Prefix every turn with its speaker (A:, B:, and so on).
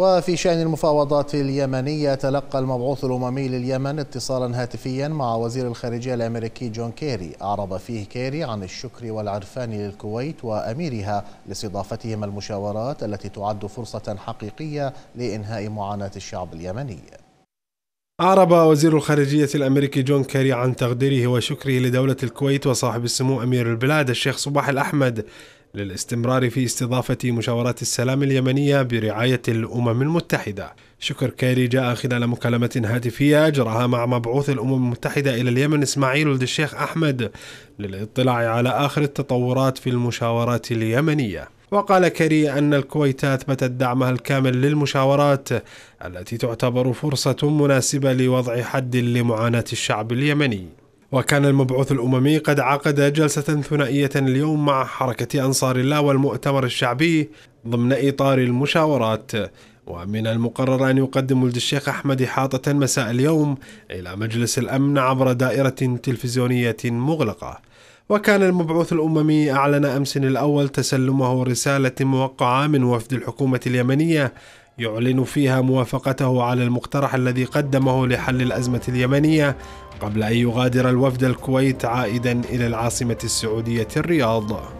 A: وفي شأن المفاوضات اليمنية تلقى المبعوث الأممي لليمن اتصالا هاتفيا مع وزير الخارجية الأمريكي جون كيري أعرب فيه كيري عن الشكر والعرفان للكويت وأميرها لاستضافتهم المشاورات التي تعد فرصة حقيقية لإنهاء معاناة الشعب اليمني
B: أعرب وزير الخارجية الأمريكي جون كيري عن تقديره وشكره لدولة الكويت وصاحب السمو أمير البلاد الشيخ صباح الأحمد للاستمرار في استضافة مشاورات السلام اليمنية برعاية الأمم المتحدة شكر كيري جاء خلال مكالمة هاتفية أجرها مع مبعوث الأمم المتحدة إلى اليمن إسماعيل ولد الشيخ أحمد للاطلاع على آخر التطورات في المشاورات اليمنية وقال كيري أن الكويت أثبتت دعمها الكامل للمشاورات التي تعتبر فرصة مناسبة لوضع حد لمعاناة الشعب اليمني وكان المبعوث الأممي قد عقد جلسة ثنائية اليوم مع حركة أنصار الله والمؤتمر الشعبي ضمن إطار المشاورات ومن المقرر أن يقدم ولد الشيخ أحمد حاطة مساء اليوم إلى مجلس الأمن عبر دائرة تلفزيونية مغلقة وكان المبعوث الأممي أعلن أمس الأول تسلمه رسالة موقعة من وفد الحكومة اليمنية يعلن فيها موافقته على المقترح الذي قدمه لحل الأزمة اليمنية قبل أن يغادر الوفد الكويت عائدا إلى العاصمة السعودية الرياض